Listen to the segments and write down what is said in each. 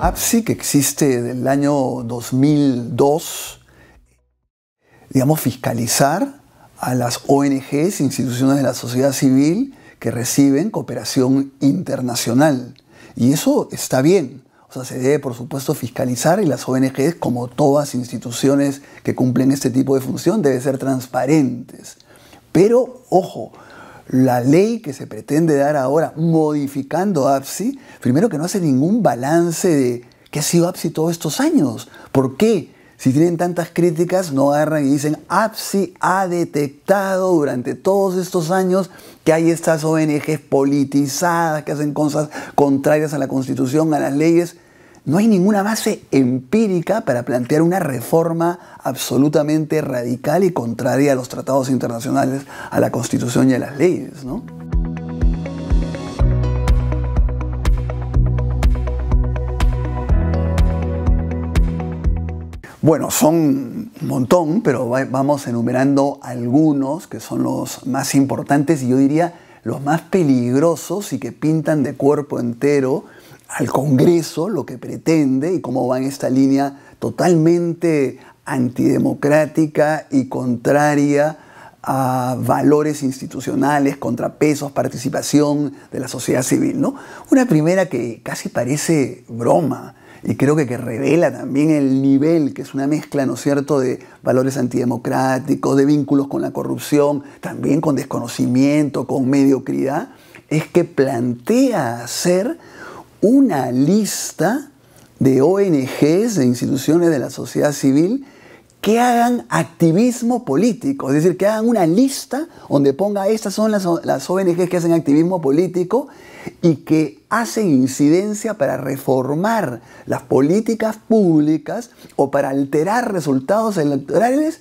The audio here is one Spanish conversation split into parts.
APSIC que existe el año 2002, digamos, fiscalizar a las ONGs, instituciones de la sociedad civil, que reciben cooperación internacional. Y eso está bien, o sea, se debe, por supuesto, fiscalizar y las ONGs, como todas instituciones que cumplen este tipo de función, deben ser transparentes. Pero, ojo, la ley que se pretende dar ahora, modificando APSI, primero que no hace ningún balance de qué ha sido APSI todos estos años. ¿Por qué? Si tienen tantas críticas, no agarran y dicen, APSI ah, ha detectado durante todos estos años que hay estas ONGs politizadas que hacen cosas contrarias a la Constitución, a las leyes. No hay ninguna base empírica para plantear una reforma absolutamente radical y contraria a los tratados internacionales, a la Constitución y a las leyes, Bueno, son un montón, pero vamos enumerando algunos que son los más importantes y yo diría los más peligrosos y que pintan de cuerpo entero al Congreso lo que pretende y cómo va en esta línea totalmente antidemocrática y contraria a valores institucionales, contrapesos, participación de la sociedad civil. ¿no? Una primera que casi parece broma, y creo que, que revela también el nivel, que es una mezcla, ¿no es cierto?, de valores antidemocráticos, de vínculos con la corrupción, también con desconocimiento, con mediocridad, es que plantea hacer una lista de ONGs, de instituciones de la sociedad civil, que hagan activismo político, es decir, que hagan una lista donde ponga estas son las, ONGs que hacen activismo político y que hacen incidencia para reformar las políticas públicas o para alterar resultados electorales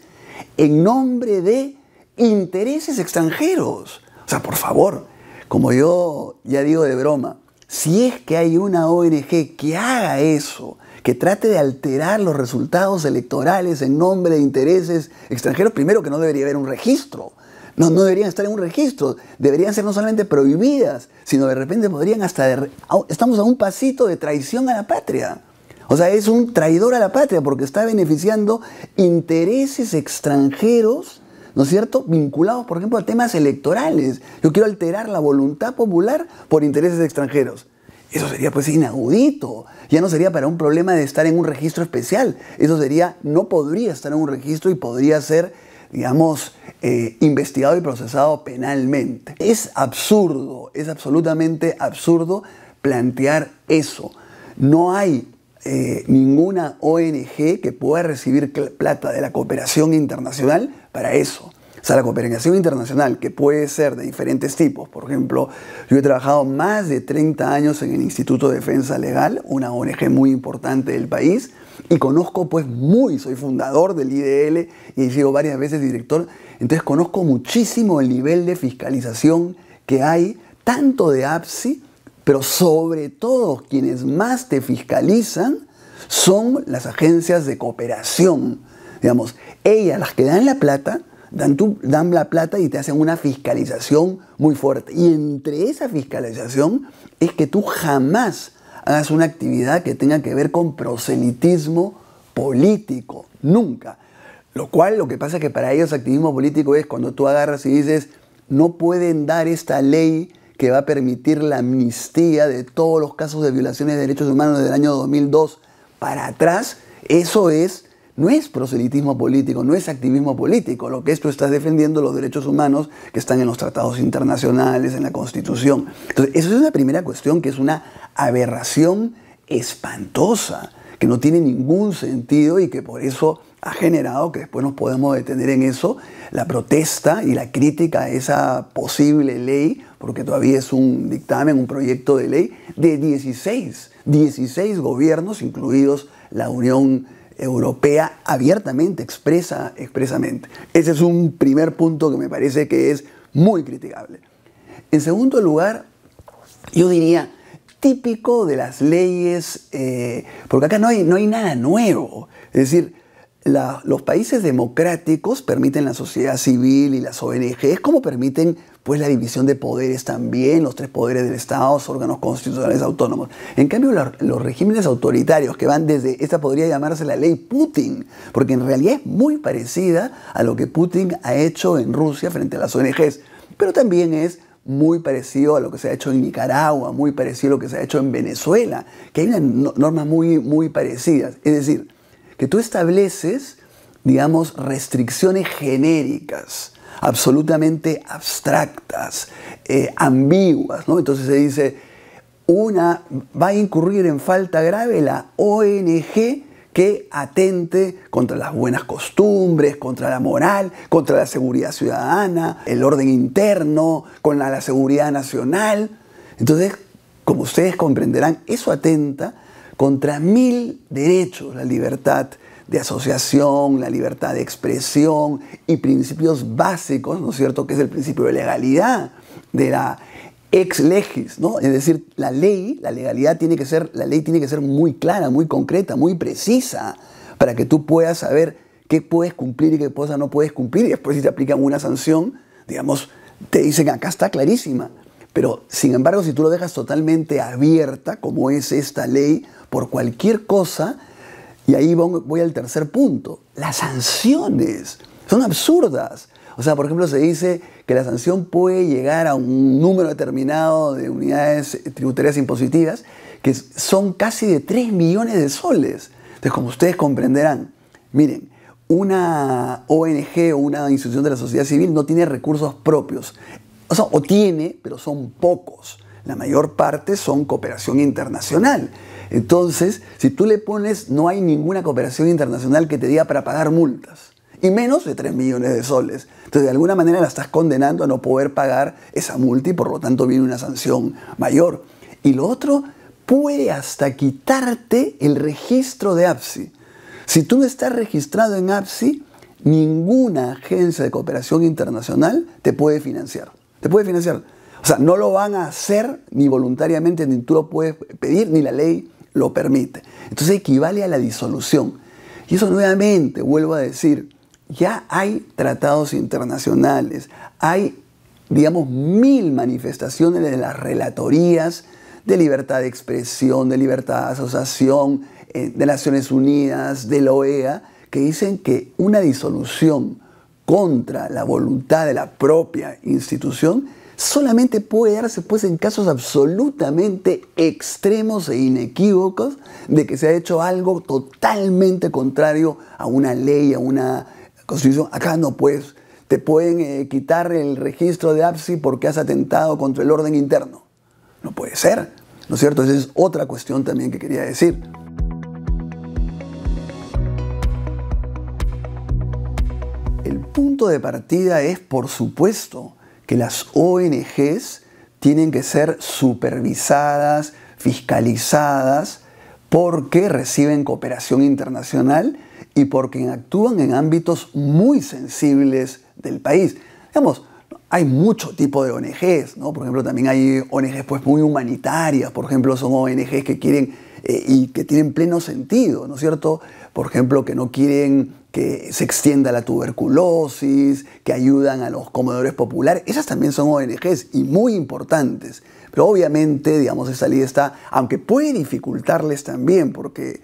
en nombre de intereses extranjeros. O sea, por favor, como yo ya digo de broma, si es que hay una ONG que haga eso, que trate de alterar los resultados electorales en nombre de intereses extranjeros, primero que no debería haber un registro. No, no deberían estar en un registro, deberían ser no solamente prohibidas, sino de repente podrían hasta... estamos a un pasito de traición a la patria. O sea, es un traidor a la patria porque está beneficiando intereses extranjeros, ¿no es cierto?, vinculados, por ejemplo, a temas electorales. Yo quiero alterar la voluntad popular por intereses extranjeros. Eso sería pues inaudito. Ya no sería para un problema de estar en un registro especial. Eso sería, no podría estar en un registro y podría ser, digamos, eh, investigado y procesado penalmente. Es absurdo, es absolutamente absurdo plantear eso. No hay eh, ninguna ONG que pueda recibir plata de la cooperación internacional para eso sea, la cooperación internacional, que puede ser de diferentes tipos. Por ejemplo, yo he trabajado más de 30 años en el Instituto de Defensa Legal, una ONG muy importante del país, y conozco pues muy, soy fundador del IDL y he sido varias veces director, entonces conozco muchísimo el nivel de fiscalización que hay, tanto de APSI, pero sobre todo quienes más te fiscalizan son las agencias de cooperación. Digamos, ellas las que dan la plata dan, la plata y te hacen una fiscalización muy fuerte. Y entre esa fiscalización es que tú jamás hagas una actividad que tenga que ver con proselitismo político, nunca. Lo cual lo que pasa es que para ellos activismo político es cuando tú agarras y dices, no pueden dar esta ley que va a permitir la amnistía de todos los casos de violaciones de derechos humanos del año 2002 para atrás, eso es no es proselitismo político, no es activismo político. Lo que esto tú estás defendiendo los derechos humanos que están en los tratados internacionales, en la Constitución. Entonces, eso es una primera cuestión que es una aberración espantosa, que no tiene ningún sentido y que por eso ha generado, que después nos podemos detener en eso, la protesta y la crítica a esa posible ley, porque todavía es un dictamen, un proyecto de ley, de 16, 16 gobiernos, incluidos la Unión europea abiertamente, expresa, expresamente. Ese es un primer punto que me parece que es muy criticable. En segundo lugar, yo diría, típico de las leyes, eh, porque acá no hay, no hay nada nuevo. Es decir, los países democráticos permiten la sociedad civil y las ONGs, como permiten pues la división de poderes también, los tres poderes del Estado, órganos constitucionales autónomos. En cambio, los, regímenes autoritarios que van desde, esta podría llamarse la ley Putin, porque en realidad es muy parecida a lo que Putin ha hecho en Rusia frente a las ONGs, pero también es muy parecido a lo que se ha hecho en Nicaragua, muy parecido a lo que se ha hecho en Venezuela, que hay normas muy, muy parecidas. Es decir, que tú estableces, digamos, restricciones genéricas, absolutamente abstractas, eh, ambiguas, ¿no? Entonces se dice, una va a incurrir en falta grave la ONG que atente contra las buenas costumbres, contra la moral, contra la seguridad ciudadana, el orden interno, con la, la seguridad nacional. Entonces, como ustedes comprenderán, eso atenta contra mil derechos, la libertad de asociación, la libertad de expresión y principios básicos, ¿no es cierto?, que es el principio de legalidad de la ex legis, ¿no? Es decir, la ley, la legalidad tiene que ser, la ley tiene que ser muy clara, muy concreta, muy precisa, para que tú puedas saber qué puedes cumplir y qué cosa no puedes cumplir, y después si te aplican una sanción, digamos, te dicen, acá está clarísima, pero, sin embargo, si tú lo dejas totalmente abierta, como es esta ley, por cualquier cosa, y ahí voy al tercer punto, las sanciones son absurdas. O sea, por ejemplo, se dice que la sanción puede llegar a un número determinado de unidades tributarias impositivas, que son casi de 3 millones de soles. Entonces, como ustedes comprenderán, miren, una ONG o una institución de la sociedad civil no tiene recursos propios o, tiene, pero son pocos. La mayor parte son cooperación internacional. Entonces, si tú le pones, no hay ninguna cooperación internacional que te diga para pagar multas. Y menos de 3 millones de soles. Entonces, de alguna manera la estás condenando a no poder pagar esa multa y por lo tanto viene una sanción mayor. Y lo otro, puede hasta quitarte el registro de APSI. Si tú no estás registrado en APSI, ninguna agencia de cooperación internacional te puede financiar. Te puede financiar. O sea, no lo van a hacer ni voluntariamente, ni tú lo puedes pedir, ni la ley lo permite. Entonces equivale a la disolución. Y eso nuevamente, vuelvo a decir, ya hay tratados internacionales, hay, digamos, mil manifestaciones de las relatorías de libertad de expresión, de libertad de asociación, eh, de Naciones Unidas, de la OEA, que dicen que una disolución contra la voluntad de la propia institución solamente puede darse pues en casos absolutamente extremos e inequívocos de que se ha hecho algo totalmente contrario a una ley, a una constitución. Acá no pues, te pueden eh, quitar el registro de APSI porque has atentado contra el orden interno. No puede ser, ¿no es cierto? Esa es otra cuestión también que quería decir. punto de partida es, por supuesto, que las ONGs tienen que ser supervisadas, fiscalizadas, porque reciben cooperación internacional y porque actúan en ámbitos muy sensibles del país. Digamos, hay mucho tipo de ONGs, ¿no? Por ejemplo, también hay ONGs pues, muy humanitarias, por ejemplo, son ONGs que quieren eh, y que tienen pleno sentido, ¿no es cierto? Por ejemplo, que no quieren que se extienda la tuberculosis, que ayudan a los comedores populares. Esas también son ONGs y muy importantes. Pero obviamente, digamos, esa ley está, aunque puede dificultarles también, porque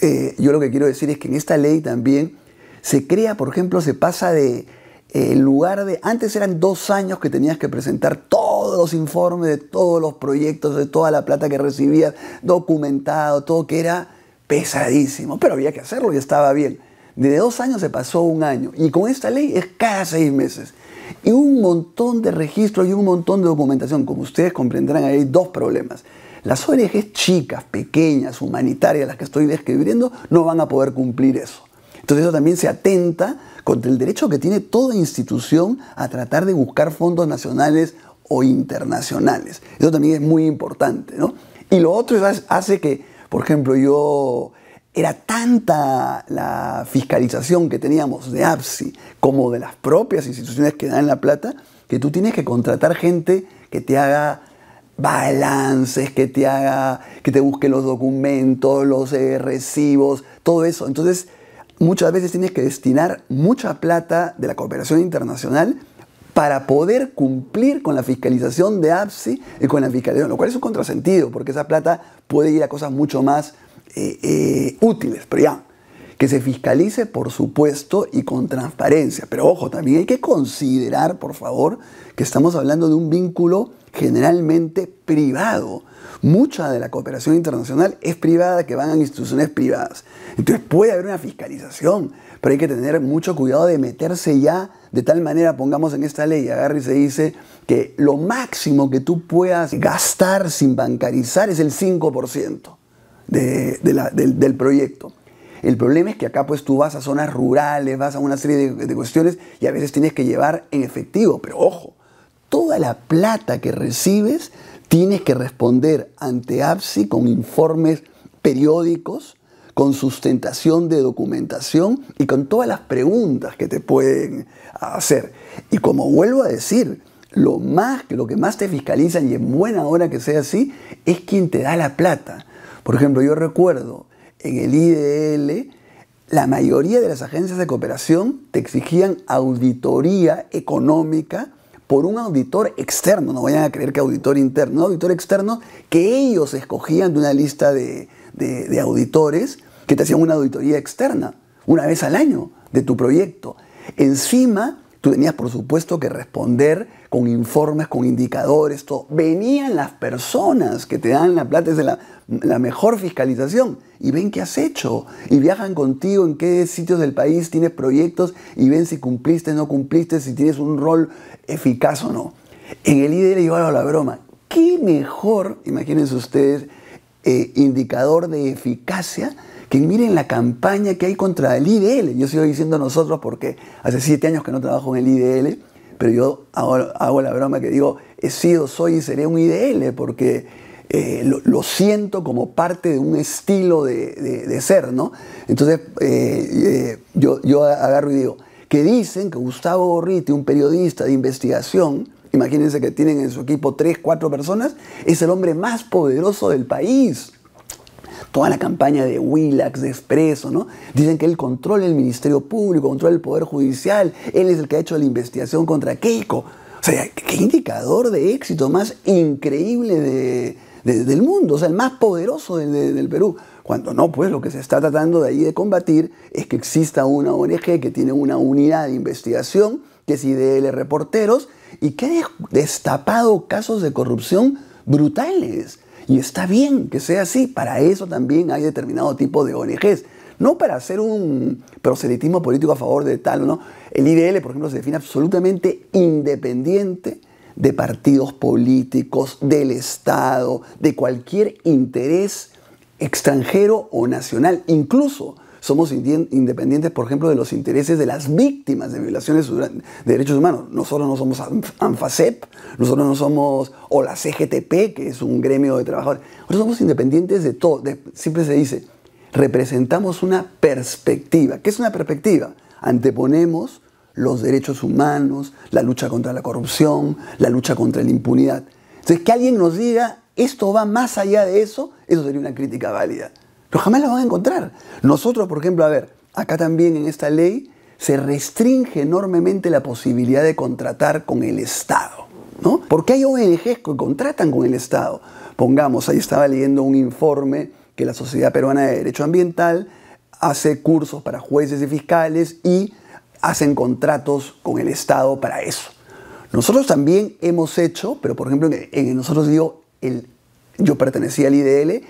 eh, yo lo que quiero decir es que en esta ley también se crea, por ejemplo, se pasa de eh, lugar de, antes eran dos años que tenías que presentar todos los informes de todos los proyectos, de toda la plata que recibías, documentado, todo que era pesadísimo, pero había que hacerlo y estaba bien. De dos años se pasó un año. Y con esta ley es cada seis meses. Y un montón de registros y un montón de documentación. Como ustedes comprenderán, hay dos problemas. Las ONGs chicas, pequeñas, humanitarias, las que estoy describiendo, no van a poder cumplir eso. Entonces eso también se atenta contra el derecho que tiene toda institución a tratar de buscar fondos nacionales o internacionales. Eso también es muy importante, ¿no? Y lo otro hace que, por ejemplo, yo era tanta la fiscalización que teníamos de APSI como de las propias instituciones que dan la plata, que tú tienes que contratar gente que te haga balances, que te haga, que te busque los documentos, los eh, recibos, todo eso. Entonces, muchas veces tienes que destinar mucha plata de la cooperación internacional para poder cumplir con la fiscalización de APSI y con la fiscalización, lo cual es un contrasentido, porque esa plata puede ir a cosas mucho más eh, eh, útiles, pero ya, que se fiscalice, por supuesto, y con transparencia. Pero ojo, también hay que considerar, por favor, que estamos hablando de un vínculo generalmente privado. Mucha de la cooperación internacional es privada, que van a instituciones privadas. Entonces puede haber una fiscalización, pero hay que tener mucho cuidado de meterse ya de tal manera, pongamos en esta ley, agarre y se dice que lo máximo que tú puedas gastar sin bancarizar es el 5% del, proyecto. El problema es que acá pues tú vas a zonas rurales, vas a una serie de, cuestiones y a veces tienes que llevar en efectivo. Pero ojo, toda la plata que recibes tienes que responder ante APSI con informes periódicos, con sustentación de documentación y con todas las preguntas que te pueden hacer. Y como vuelvo a decir, lo, más, lo que más te fiscalizan, y en buena hora que sea así, es quien te da la plata por ejemplo, yo recuerdo en el IDL, la mayoría de las agencias de cooperación te exigían auditoría económica por un auditor externo, no vayan a creer que auditor interno, auditor externo que ellos escogían de una lista de, de auditores que te hacían una auditoría externa, una vez al año de tu proyecto. Encima, Tú tenías, por supuesto, que responder con informes, con indicadores, todo. Venían las personas que te dan la plata, es la, la mejor fiscalización, y ven qué has hecho, y viajan contigo en qué sitios del país tienes proyectos, y ven si cumpliste, no cumpliste, si tienes un rol eficaz o no. En el líder iba a la broma. ¿Qué mejor, imagínense ustedes, eh, indicador de eficacia que miren la campaña que hay contra el IDL. Yo sigo diciendo nosotros porque hace siete años que no trabajo en el IDL, pero yo hago, la broma que digo, he sido, soy y seré un IDL porque eh, lo, siento como parte de un estilo de, ser, ¿no? Entonces eh, eh, yo, yo agarro y digo, que dicen que Gustavo Gorriti, un periodista de investigación, imagínense que tienen en su equipo tres, cuatro personas, es el hombre más poderoso del país toda la campaña de Willax, de Expreso, ¿no? Dicen que él controla el Ministerio Público, controla el Poder Judicial, él es el que ha hecho la investigación contra Keiko. O sea, qué indicador de éxito más increíble del mundo, o sea, el más poderoso del Perú. Cuando no, pues lo que se está tratando de ahí de combatir es que exista una ONG que tiene una unidad de investigación, que es IDL Reporteros, y que ha destapado casos de corrupción brutales. Y está bien que sea así, para eso también hay determinado tipo de ONGs. No para hacer un proselitismo político a favor de tal o no. El IDL, por ejemplo, se define absolutamente independiente de partidos políticos, del Estado, de cualquier interés extranjero o nacional. Incluso somos independientes, por ejemplo, de los intereses de las víctimas de violaciones de derechos humanos. Nosotros no somos ANFACEP, nosotros no somos o la CGTP, que es un gremio de trabajadores. Nosotros somos independientes de todo. siempre se dice, representamos una perspectiva. ¿Qué es una perspectiva? Anteponemos los derechos humanos, la lucha contra la corrupción, la lucha contra la impunidad. Entonces, que alguien nos diga, esto va más allá de eso, eso sería una crítica válida pero jamás la van a encontrar. Nosotros, por ejemplo, a ver, acá también en esta ley se restringe enormemente la posibilidad de contratar con el Estado. ¿no? Porque hay ONGs que contratan con el Estado. Pongamos, ahí estaba leyendo un informe que la Sociedad Peruana de Derecho Ambiental hace cursos para jueces y fiscales y hacen contratos con el Estado para eso. Nosotros también hemos hecho, pero por ejemplo, en, en nosotros digo, yo pertenecía al IDL,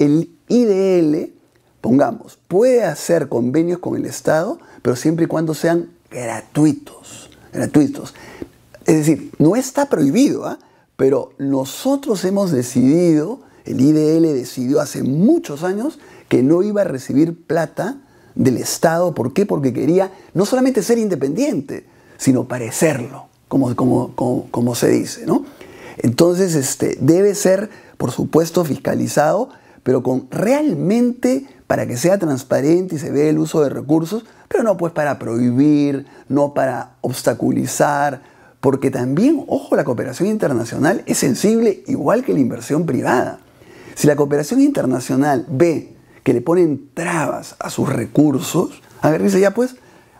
el IDL, pongamos, puede hacer convenios con el Estado, pero siempre y cuando sean gratuitos. Gratuitos. Es decir, no está prohibido, ¿ah? pero nosotros hemos decidido, el IDL decidió hace muchos años que no iba a recibir plata del Estado. ¿Por qué? Porque quería no solamente ser independiente, sino parecerlo, como, como, como, como se dice, ¿no? Entonces, este, debe ser, por supuesto, fiscalizado pero con realmente para que sea transparente y se vea el uso de recursos, pero no pues para prohibir, no para obstaculizar, porque también, ojo, la cooperación internacional es sensible igual que la inversión privada. Si la cooperación internacional ve que le ponen trabas a sus recursos, a ver, dice ya pues,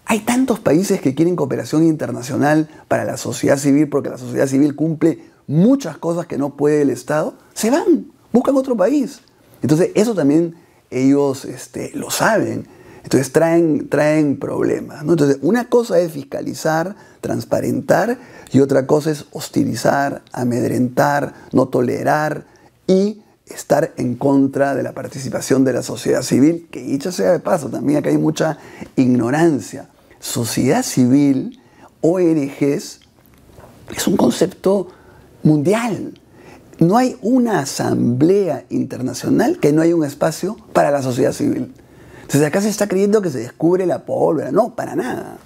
hay tantos países que quieren cooperación internacional para la sociedad civil porque la sociedad civil cumple muchas cosas que no puede el Estado, se van, buscan otro país. Entonces, eso también ellos este, lo saben. Entonces traen, problemas. Entonces, una cosa es fiscalizar, transparentar, y otra cosa es hostilizar, amedrentar, no tolerar y estar en contra de la participación de la sociedad civil, que dicho sea de paso, también acá hay mucha ignorancia. Sociedad civil, ONGs, es un concepto mundial no hay una asamblea internacional que no haya un espacio para la sociedad civil. Entonces acá se está creyendo que se descubre la pólvora. No, para nada.